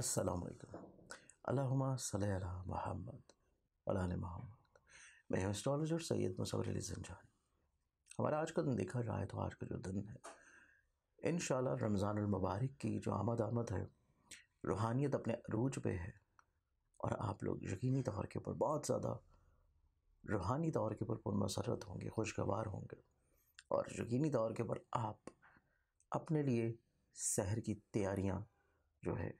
अस्सलाम सल्ला मोहम्मद अल मोहम्मद मैं हूँ एस्ट्रोलॉजर सैयद मुसवर अली जंजान हमारा आज का दिन देखा जाए तो आज का जो दिन है इन रमज़ान मुबारक की जो आमद आमद है रूहानियत अपने अरूज पे है और आप लोग यकीनी तौर के ऊपर बहुत ज़्यादा रूहानी तौर के ऊपर पुरमसरत होंगे खुशगवार होंगे और यकीनी तौर के ऊपर आप अपने लिए शहर की तैयारियाँ जो है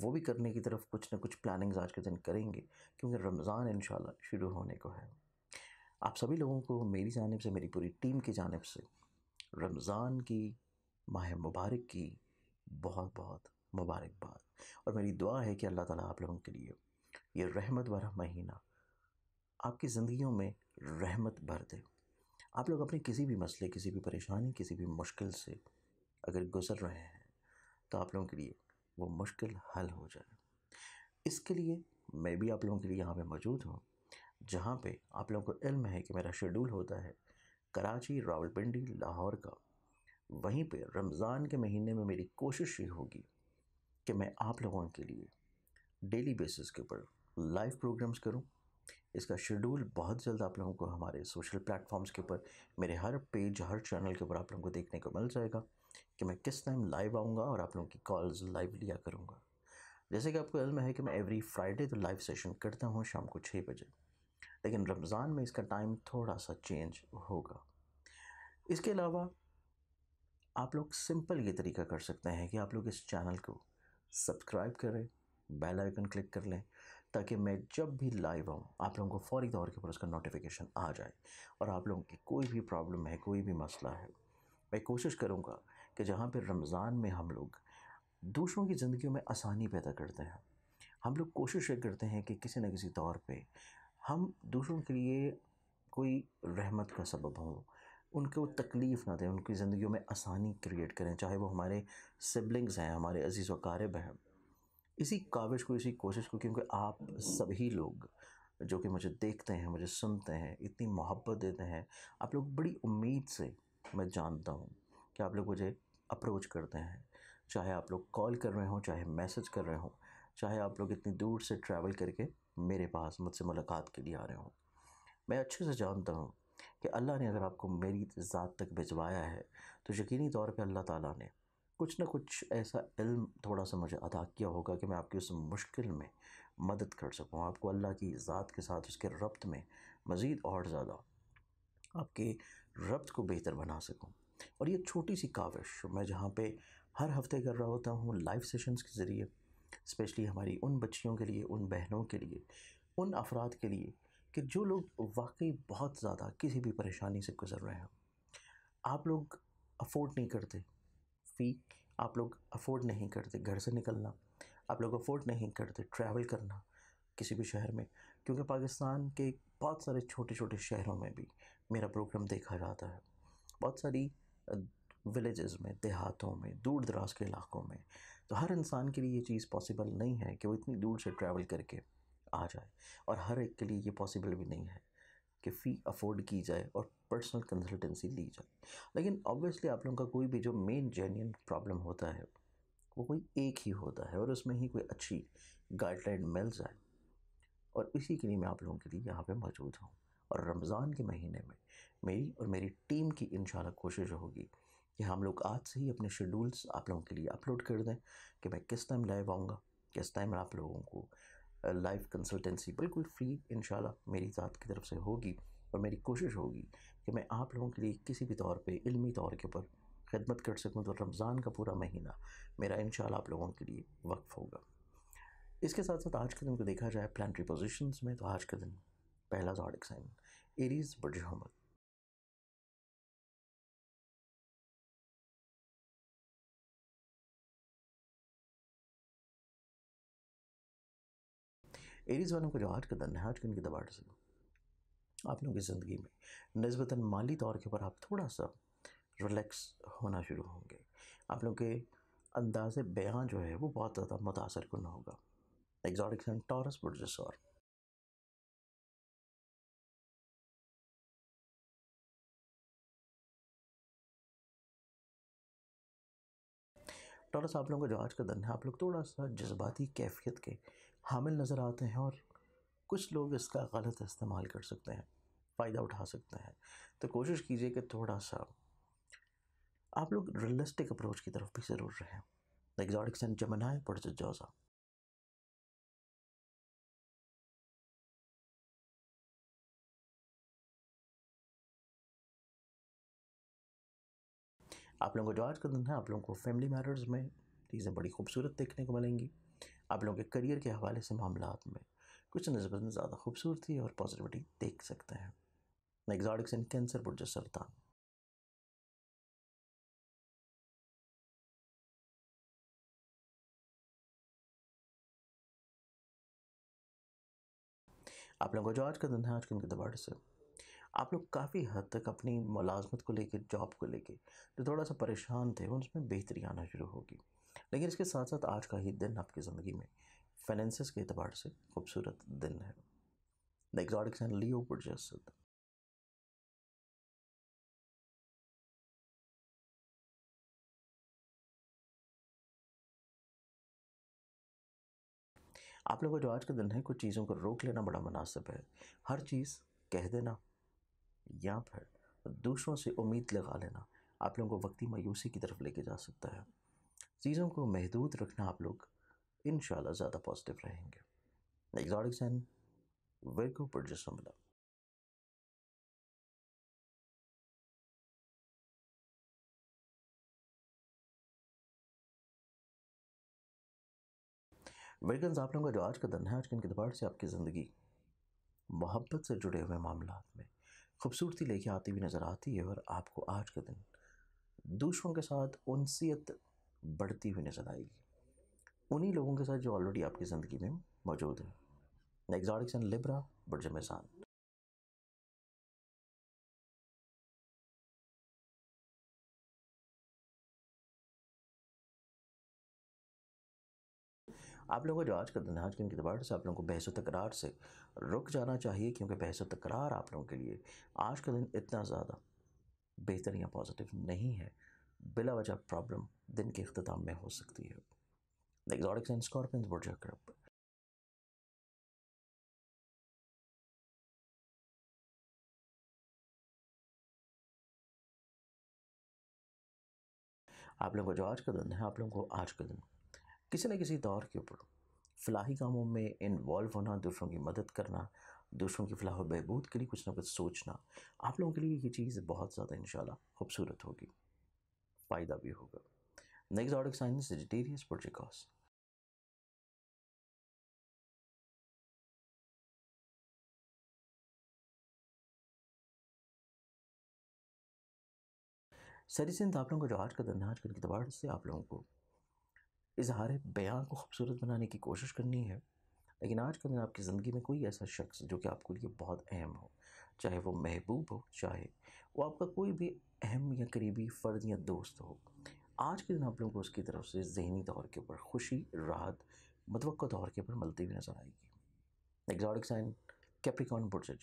वो भी करने की तरफ कुछ ना कुछ प्लानिंग्स आज के दिन करेंगे क्योंकि रमज़ान इन शुरू होने को है आप सभी लोगों को मेरी जानब से मेरी पूरी टीम की जानब से रमज़ान की माह मुबारक की बहुत बहुत मुबारकबाद और मेरी दुआ है कि अल्लाह ताला आप लोगों के लिए ये रहमत भरा महीना आपकी ज़िंदगियों में रहमत भर दे आप लोग अपने किसी भी मसले किसी भी परेशानी किसी भी मुश्किल से अगर गुज़र रहे हैं तो आप लोगों के लिए वो मुश्किल हल हो जाए इसके लिए मैं भी आप लोगों के लिए यहाँ पे मौजूद हूँ जहाँ पे आप लोगों को इल्म है कि मेरा शेड्यूल होता है कराची रावलपिंडी लाहौर का वहीं पे रमज़ान के महीने में मेरी कोशिश ये होगी कि मैं आप लोगों के लिए डेली बेसिस के ऊपर लाइव प्रोग्राम्स करूँ इसका शेड्यूल बहुत जल्द आप लोगों को हमारे सोशल प्लेटफॉर्म्स के ऊपर मेरे हर पेज हर चैनल के ऊपर आप लोगों को देखने को मिल जाएगा कि मैं किस टाइम लाइव आऊँगा और आप लोगों की कॉल्स लाइव लिया करूँगा जैसे कि आपको इल्म है कि मैं एवरी फ्राइडे तो लाइव सेशन करता हूँ शाम को छः बजे लेकिन रमज़ान में इसका टाइम थोड़ा सा चेंज होगा इसके अलावा आप लोग सिंपल ये तरीका कर सकते हैं कि आप लोग इस चैनल को सब्सक्राइब करें बेल आइकन क्लिक कर लें ताकि मैं जब भी लाइव आऊँ आप लोगों को फौरी तौर के ऊपर उसका नोटिफिकेशन आ जाए और आप लोगों की कोई भी प्रॉब्लम है कोई भी मसला है मैं कोशिश करूँगा कि जहाँ पर रमज़ान में हम लोग दूसरों की ज़िंदगी में आसानी पैदा करते हैं हम लोग कोशिश ये करते हैं कि किसी न किसी तौर पर हम दूसरों के लिए कोई रहमत का सबब हों उनको तकलीफ़ ना दें उनकी ज़िंदगी में आसानी क्रिएट करें चाहे वो हमारे सिबलिंग्स हैं हमारे अजीज़ वकारब हैं इसी काविश को इसी कोशिश को क्योंकि आप सभी लोग जो कि मुझे देखते हैं मुझे सुनते हैं इतनी मोहब्बत देते हैं आप लोग बड़ी उम्मीद से मैं जानता हूँ कि आप लोग मुझे अप्रोच करते हैं चाहे आप लोग कॉल कर रहे हों चाहे मैसेज कर रहे हों चाहे आप लोग इतनी दूर से ट्रैवल करके मेरे पास मुझसे मुलाकात के लिए आ रहे हों मैं अच्छे से जानता हूँ कि अल्लाह ने अगर आपको मेरी ज़ात तक भिजवाया है तो यकीनी तौर पे अल्लाह ताला ने कुछ ना कुछ ऐसा इल्म थोड़ा सा मुझे अदा किया होगा कि मैं आपकी उस मुश्किल में मदद कर सकूँ आपको अल्लाह की ज़ात के साथ उसके रब्त में मज़ीद और ज़्यादा आपके रब्त को बेहतर बना सकूँ और ये छोटी सी काविश मैं जहाँ पे हर हफ्ते कर रहा होता हूँ लाइव सेशंस के ज़रिए स्पेशली हमारी उन बच्चियों के लिए उन बहनों के लिए उन अफराद के लिए कि जो लोग वाकई बहुत ज़्यादा किसी भी परेशानी से गुजर रहे हैं आप लोग अफोर्ड नहीं करते फ़ी आप लोग अफोर्ड नहीं करते घर से निकलना आप लोग अफोर्ड नहीं करते ट्रैवल करना किसी भी शहर में क्योंकि पाकिस्तान के बहुत सारे छोटे छोटे शहरों में भी मेरा प्रोग्राम देखा जाता है बहुत सारी विलेजेस में देहातों में दूर दराज के इलाकों में तो हर इंसान के लिए ये चीज़ पॉसिबल नहीं है कि वो इतनी दूर से ट्रैवल करके आ जाए और हर एक के लिए ये पॉसिबल भी नहीं है कि फ़ी अफोर्ड की जाए और पर्सनल कंसल्टेंसी ली जाए लेकिन ऑब्वियसली आप लोगों का कोई भी जो मेन जेन्यन प्रॉब्लम होता है वो कोई एक ही होता है और उसमें ही कोई अच्छी गाइडलाइन मिल जाए और इसी के लिए मैं आप लोगों के लिए यहाँ पे मौजूद हूँ और रमज़ान के महीने में मेरी और मेरी टीम की इन कोशिश होगी कि हम लोग आज से ही अपने शेड्यूल्स आप लोगों के लिए अपलोड कर दें कि मैं किस टाइम लाइव आऊँगा किस टाइम आप लोगों को लाइव कंसल्टेंसी बिल्कुल फ्री इन मेरी ज़ात की तरफ से होगी और मेरी कोशिश होगी कि मैं आप लोगों के लिए किसी भी तौर पे इल्मी तौर के ऊपर खिदमत कर सकूँ तो रमज़ान का पूरा महीना मेरा इन आप लोगों के लिए वक्फ होगा इसके साथ साथ आज के दिन को देखा जाए प्लानटरी पोजिशन में तो आज के दिन पहला जॉडिक साइन एरीज ब्रिटिश एरीज वालों को जो आज का दिन है आज के उनकी दबाट से आप लोगों की ज़िंदगी में नस्बता माली तौर के ऊपर आप थोड़ा सा रिलैक्स होना शुरू होंगे आप लोगों के अंदाज़ बयान जो है वो बहुत ज़्यादा मुतासर कन होगा एग्जॉटिक्स एंड टॉरस प्रोड्यूसर थोड़ा सा आप लोगों जो आज का दन है आप लोग थोड़ा सा जज्बाती कैफियत के हामिल नज़र आते हैं और कुछ लोग इसका गलत इस्तेमाल कर सकते हैं फ़ायदा उठा सकते हैं तो कोशिश कीजिए कि थोड़ा सा आप लोग रियलिस्टिक अप्रोच की तरफ भी ज़रूर रहें एग्जॉटिक्स एंड जमनाए पड़ साहब आप लोगों को जो आज का दिन है आप लोगों को फैमिली मैटर्स में चीज़ें बड़ी खूबसूरत देखने को मिलेंगी आप लोगों के करियर के हवाले से मामला में कुछ नस्बता ज़्यादा खूबसूरती और पॉजिटिविटी देख सकते हैं एग्जॉटिक्स एंड कैंसर बुर्ज सरतान आप लोगों को जो आज का दिन है आज के दिन के दबाड़ से आप लोग काफ़ी हद तक अपनी मुलाजमत को लेकर जॉब को लेकर जो तो थोड़ा सा परेशान थे उसमें बेहतरी आना शुरू होगी लेकिन इसके साथ साथ आज का ही दिन आपकी ज़िंदगी में फाइनेंस के अतबार से खूबसूरत दिन है द एग्जॉटिक्स एंड लियो आप लोगों का जो आज का दिन है कुछ चीज़ों को रोक लेना बड़ा मुनासिब है हर चीज़ कह देना या फिर दूसरों से उम्मीद लगा लेना आप लोगों को वक्ती मायूसी की तरफ लेके जा सकता है चीज़ों को महदूद रखना आप लोग इन ज़्यादा पॉजिटिव रहेंगे एग्जॉटिक्स आप लोगों का जो आज का दिन है आज के इनके से आपकी ज़िंदगी मोहब्बत से जुड़े हुए मामला में खूबसूरती लेके आती हुई नज़र आती है और आपको आज के दिन दूसरों के साथ उनसीत बढ़ती हुई नज़र आएगी उन्हीं लोगों के साथ जो ऑलरेडी आपकी ज़िंदगी में मौजूद हैं एग्जॉटिक्स एंड लिब्रा बडजमेसान आप लोगों को जो आज का दिन आज के किताबार से आप लोगों को बहस तकरार से रुक जाना चाहिए क्योंकि बहस तकरार आप लोगों के लिए आज का दिन इतना ज़्यादा बेहतर या पॉजिटिव नहीं है बिला वजह प्रॉब्लम दिन के अख्ताम में हो सकती है एग्जॉटिक्स एंड स्कॉर्पियंस क्रब आप लोगों को जो आज का दिन है आप लोगों को आज का दिन किसी न किसी दौर के ऊपर फलाही कामों में इन्वॉल्व होना दूसरों की मदद करना दूसरों की फलाह बहबूद के लिए कुछ ना कुछ सोचना आप लोगों के लिए ये चीज़ बहुत ज़्यादा इन खूबसूरत होगी फ़ायदा भी होगा नेक्स्ट ऑर्डर साइंस वेजिटेरियस प्रोटिकॉस सरी सिंध आप लोगों को जो आज का दिन आज कल की दबाड़ से आप लोगों को इजहार बयान को खूबसूरत बनाने की कोशिश करनी है लेकिन आज का दिन आपकी ज़िंदगी में कोई ऐसा शख्स जो कि आपके लिए बहुत अहम हो चाहे वो महबूब हो चाहे वो आपका कोई भी अहम या करीबी फ़र्द या दोस्त हो आज के दिन आप लोगों को उसकी तरफ से जहनी तौर के ऊपर खुशी राहत मतवक़ तौर के ऊपर मिलती हुई नज़र आएगी एग्जॉटिक साइन कैप्रिकॉन बुट से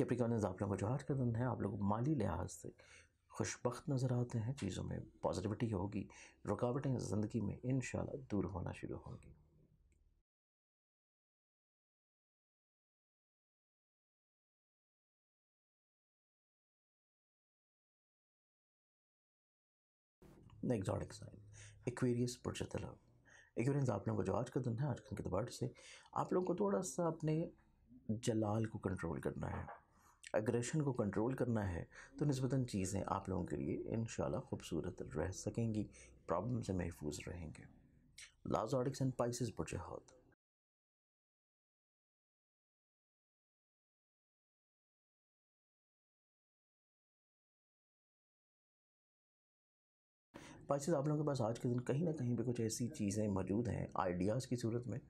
कैप्रिकॉन आप लोगों को जोहार का दिन है आप लोग माली लिहाज से खुशबक नज़र आते हैं चीज़ों में पॉजिटिविटी होगी रुकावटें ज़िंदगी में इन दूर होना शुरू होंगी एग्जॉटिक साइन एक्वेरियस प्रोजेक्ट एक्वेरियंस आप लोगों को जो आज का दिन है आज के दिन के दोबारा से आप लोगों को थोड़ा सा अपने जलाल को कंट्रोल करना है एग्रेशन को कंट्रोल करना है तो नस्बता चीज़ें आप लोगों के लिए इन खूबसूरत रह सकेंगी प्रॉब्लम से महफूज रहेंगे लाजॉडिक्स एंड पाइसिस बुजहद पाइसिस आप लोगों के पास आज के दिन कहीं ना कहीं पे कुछ ऐसी चीज़ें मौजूद हैं आइडियाज़ की सूरत में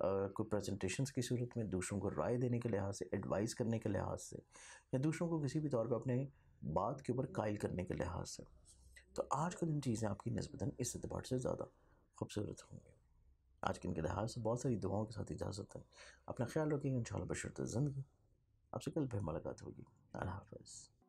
कोई प्रेजेंटेशंस की सूरत में दूसरों को राय देने के लिहाज से एडवाइस करने के लिहाज से या दूसरों को किसी भी तौर पर अपने बात के ऊपर कायल करने के लिहाज से तो आज कल इन चीज़ें आपकी नस्बता इस अतबार से ज़्यादा खूबसूरत होंगी आज के इनके लिहाज से बहुत सारी दुआओं के साथ इजाज़त है अपना ख्याल रखेंगे इन शाला बशरत ज़िंदगी आपसे कल फिर मुलाकात होगी अल्लाह हाफ़